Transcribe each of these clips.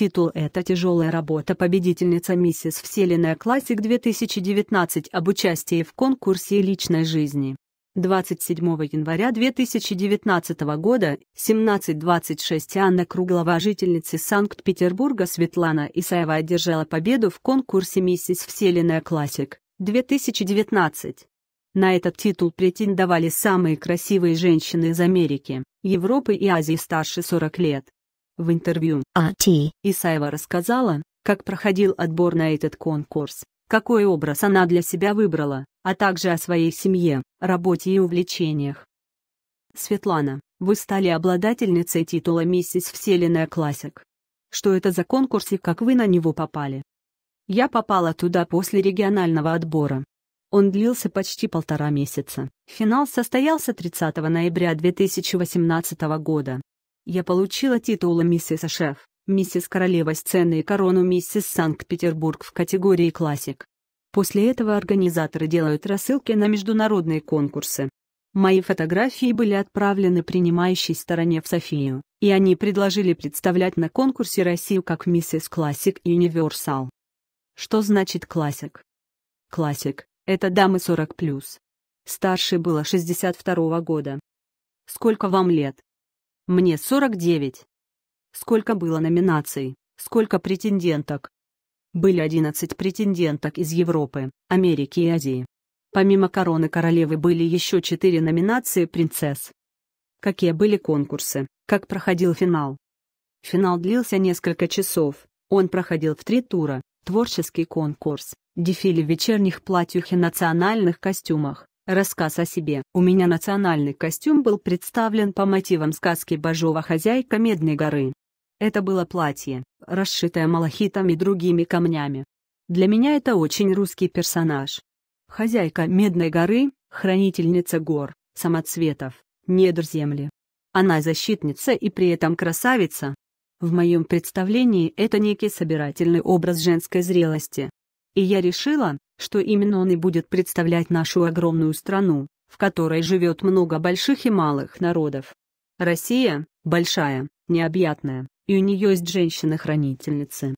Титул «Это тяжелая работа» победительница «Миссис Вселенная Классик-2019» об участии в конкурсе личной жизни. 27 января 2019 года, 17.26 Анна Круглова, жительница Санкт-Петербурга Светлана Исаева одержала победу в конкурсе «Миссис Вселенная Классик-2019». На этот титул претендовали самые красивые женщины из Америки, Европы и Азии старше 40 лет. В интервью А.Т. Исаева рассказала, как проходил отбор на этот конкурс, какой образ она для себя выбрала, а также о своей семье, работе и увлечениях. Светлана, вы стали обладательницей титула «Миссис Вселенная Классик». Что это за конкурс и как вы на него попали? Я попала туда после регионального отбора. Он длился почти полтора месяца. Финал состоялся 30 ноября 2018 года. Я получила титулы миссис Шеф, миссис Королева сцены и корону миссис Санкт-Петербург в категории классик. После этого организаторы делают рассылки на международные конкурсы. Мои фотографии были отправлены принимающей стороне в Софию, и они предложили представлять на конкурсе Россию как миссис Классик и Универсал. Что значит классик? Классик – это дамы 40+. Старше было 62 -го года. Сколько вам лет? Мне 49. Сколько было номинаций? Сколько претенденток? Были 11 претенденток из Европы, Америки и Азии. Помимо короны королевы были еще 4 номинации принцесс. Какие были конкурсы? Как проходил финал? Финал длился несколько часов. Он проходил в три тура. Творческий конкурс, дефиле в вечерних платьях и национальных костюмах, Рассказ о себе. У меня национальный костюм был представлен по мотивам сказки Бажова «Хозяйка Медной горы». Это было платье, расшитое малахитом и другими камнями. Для меня это очень русский персонаж. Хозяйка Медной горы, хранительница гор, самоцветов, недр земли. Она защитница и при этом красавица. В моем представлении это некий собирательный образ женской зрелости, и я решила, что именно он и будет представлять нашу огромную страну, в которой живет много больших и малых народов. Россия – большая, необъятная, и у нее есть женщины-хранительницы.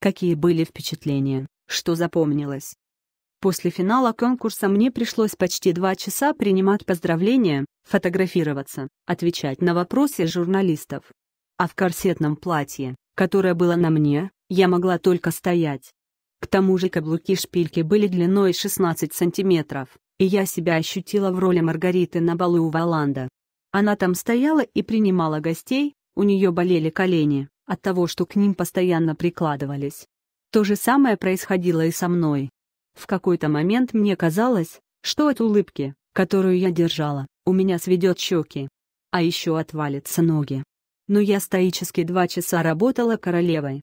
Какие были впечатления, что запомнилось? После финала конкурса мне пришлось почти два часа принимать поздравления, фотографироваться, отвечать на вопросы журналистов. А в корсетном платье, которое было на мне, я могла только стоять, к тому же каблуки шпильки были длиной 16 сантиметров, и я себя ощутила в роли Маргариты на балу у Валанда. Она там стояла и принимала гостей, у нее болели колени, от того, что к ним постоянно прикладывались. То же самое происходило и со мной. В какой-то момент мне казалось, что от улыбки, которую я держала, у меня сведет щеки. А еще отвалятся ноги. Но я стоически два часа работала королевой.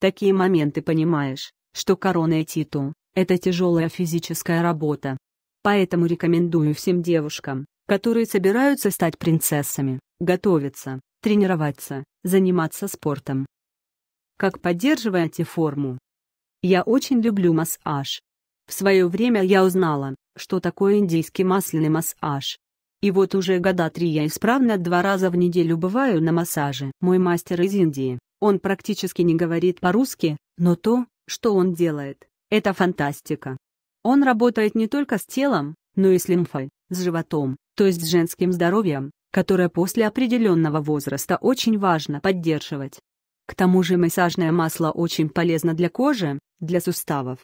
Такие моменты понимаешь что корона и титул – это тяжелая физическая работа. Поэтому рекомендую всем девушкам, которые собираются стать принцессами, готовиться, тренироваться, заниматься спортом. Как поддерживаете форму? Я очень люблю массаж. В свое время я узнала, что такое индийский масляный массаж. И вот уже года три я исправно два раза в неделю бываю на массаже. Мой мастер из Индии, он практически не говорит по-русски, но то, что он делает? Это фантастика. Он работает не только с телом, но и с лимфой, с животом, то есть с женским здоровьем, которое после определенного возраста очень важно поддерживать. К тому же массажное масло очень полезно для кожи, для суставов.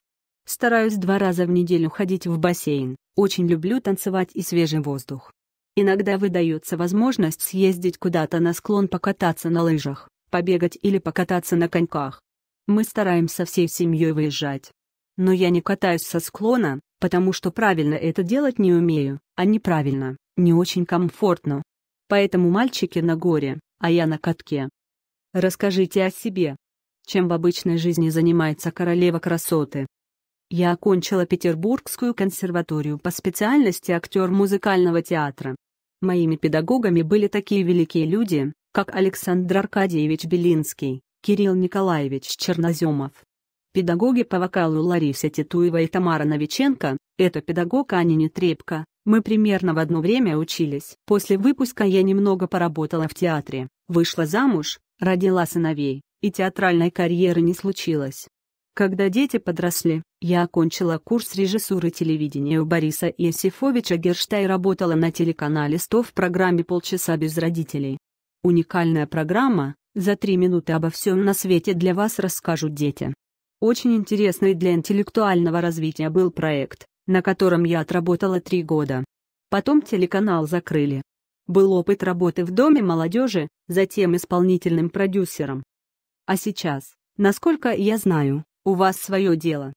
Стараюсь два раза в неделю ходить в бассейн, очень люблю танцевать и свежий воздух. Иногда выдается возможность съездить куда-то на склон покататься на лыжах, побегать или покататься на коньках. Мы стараемся всей семьей выезжать. Но я не катаюсь со склона, потому что правильно это делать не умею, а неправильно, не очень комфортно. Поэтому мальчики на горе, а я на катке. Расскажите о себе. Чем в обычной жизни занимается королева красоты? Я окончила Петербургскую консерваторию по специальности актер музыкального театра. Моими педагогами были такие великие люди, как Александр Аркадьевич Белинский, Кирилл Николаевич Черноземов. Педагоги по вокалу Лариса Титуева и Тамара Новиченко, это педагог Аня Нетребко, мы примерно в одно время учились. После выпуска я немного поработала в театре, вышла замуж, родила сыновей, и театральной карьеры не случилось. Когда дети подросли, я окончила курс режиссуры телевидения у Бориса Иосифовича Гершта и работала на телеканале сто в программе «Полчаса без родителей». Уникальная программа, за три минуты обо всем на свете для вас расскажут дети. Очень интересный для интеллектуального развития был проект, на котором я отработала три года. Потом телеканал закрыли. Был опыт работы в Доме молодежи, затем исполнительным продюсером. А сейчас, насколько я знаю, у вас свое дело.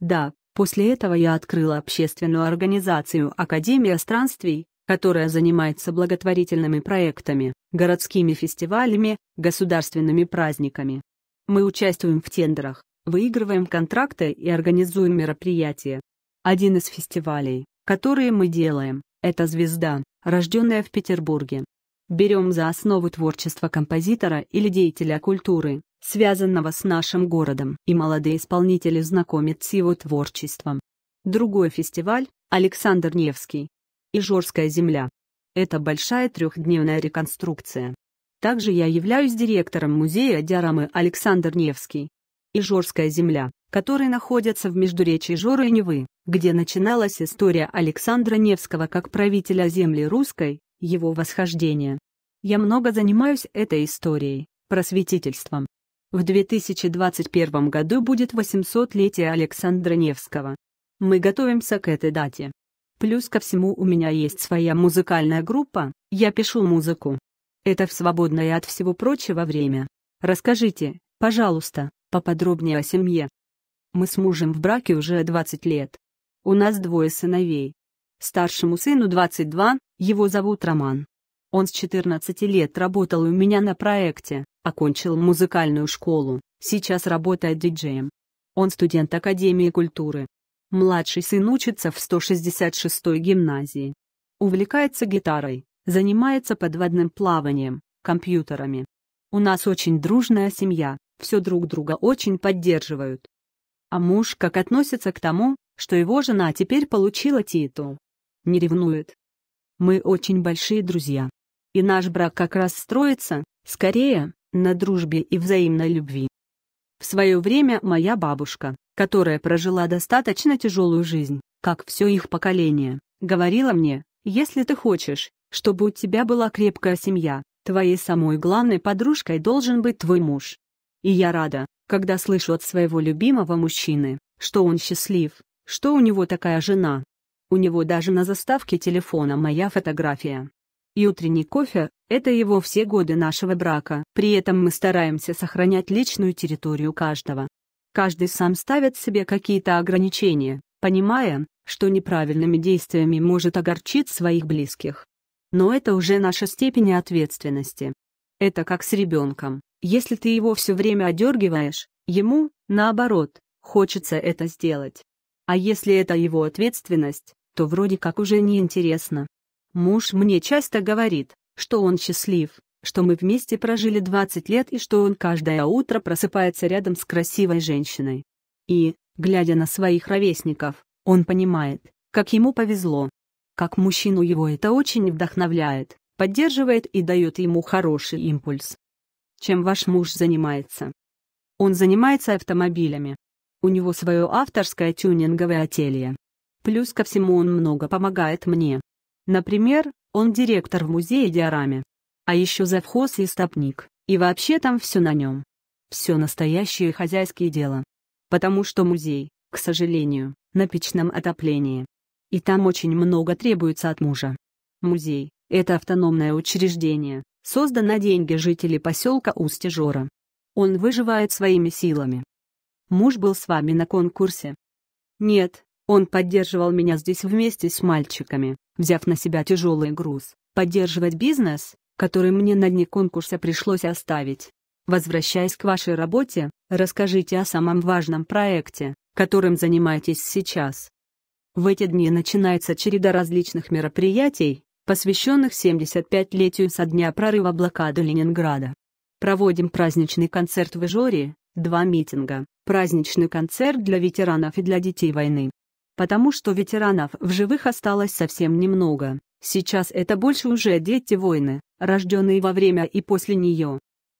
Да, после этого я открыла общественную организацию Академия странствий, которая занимается благотворительными проектами, городскими фестивалями, государственными праздниками. Мы участвуем в тендерах, выигрываем контракты и организуем мероприятия. Один из фестивалей, которые мы делаем, это «Звезда», рожденная в Петербурге. Берем за основу творчество композитора или деятеля культуры, связанного с нашим городом, и молодые исполнители знакомят с его творчеством. Другой фестиваль, Александр Невский, Ижорская земля. Это большая трехдневная реконструкция. Также я являюсь директором музея диорамы Александр Невский. Ижорская земля, которые находятся в междуречии Жоры и Невы, где начиналась история Александра Невского как правителя земли русской, его восхождение. Я много занимаюсь этой историей, просветительством. В 2021 году будет 800-летие Александра Невского. Мы готовимся к этой дате. Плюс ко всему у меня есть своя музыкальная группа, я пишу музыку. Это в свободное от всего прочего время. Расскажите, пожалуйста, поподробнее о семье. Мы с мужем в браке уже 20 лет. У нас двое сыновей. Старшему сыну 22, его зовут Роман. Он с 14 лет работал у меня на проекте, окончил музыкальную школу, сейчас работает диджеем. Он студент Академии культуры. Младший сын учится в 166-й гимназии. Увлекается гитарой, занимается подводным плаванием, компьютерами. У нас очень дружная семья, все друг друга очень поддерживают. А муж как относится к тому, что его жена теперь получила титул? Не ревнует. Мы очень большие друзья. И наш брак как раз строится, скорее, на дружбе и взаимной любви. В свое время моя бабушка, которая прожила достаточно тяжелую жизнь, как все их поколение, говорила мне, если ты хочешь, чтобы у тебя была крепкая семья, твоей самой главной подружкой должен быть твой муж. И я рада, когда слышу от своего любимого мужчины, что он счастлив, что у него такая жена. У него даже на заставке телефона моя фотография. И утренний кофе – это его все годы нашего брака. При этом мы стараемся сохранять личную территорию каждого, Каждый сам ставит себе какие-то ограничения, понимая, что неправильными действиями может огорчить своих близких. Но это уже наша степень ответственности. Это как с ребенком. Если ты его все время одергиваешь, ему, наоборот, хочется это сделать. А если это его ответственность, то вроде как уже неинтересно. Муж мне часто говорит, что он счастлив, что мы вместе прожили 20 лет и что он каждое утро просыпается рядом с красивой женщиной. И, глядя на своих ровесников, он понимает, как ему повезло. Как мужчину его это очень вдохновляет, поддерживает и дает ему хороший импульс. Чем ваш муж занимается? Он занимается автомобилями. У него свое авторское тюнинговое ателье. Плюс ко всему он много помогает мне. Например, он директор в музее Диораме. А еще завхоз и стопник, и вообще там все на нем. Все настоящее хозяйские дела. Потому что музей, к сожалению, на печном отоплении. И там очень много требуется от мужа. Музей – это автономное учреждение, создан деньги жителей поселка Устежора. Он выживает своими силами. Муж был с вами на конкурсе? Нет, он поддерживал меня здесь вместе с мальчиками, взяв на себя тяжелый груз. Поддерживать бизнес, который мне на дне конкурса пришлось оставить. Возвращаясь к вашей работе, расскажите о самом важном проекте, которым занимаетесь сейчас. В эти дни начинается череда различных мероприятий, посвященных 75-летию со дня прорыва блокады Ленинграда. Проводим праздничный концерт в Ижоре, два митинга, праздничный концерт для ветеранов и для детей войны, потому что ветеранов в живых осталось совсем немного. Сейчас это больше уже дети войны, рожденные во время и после нее,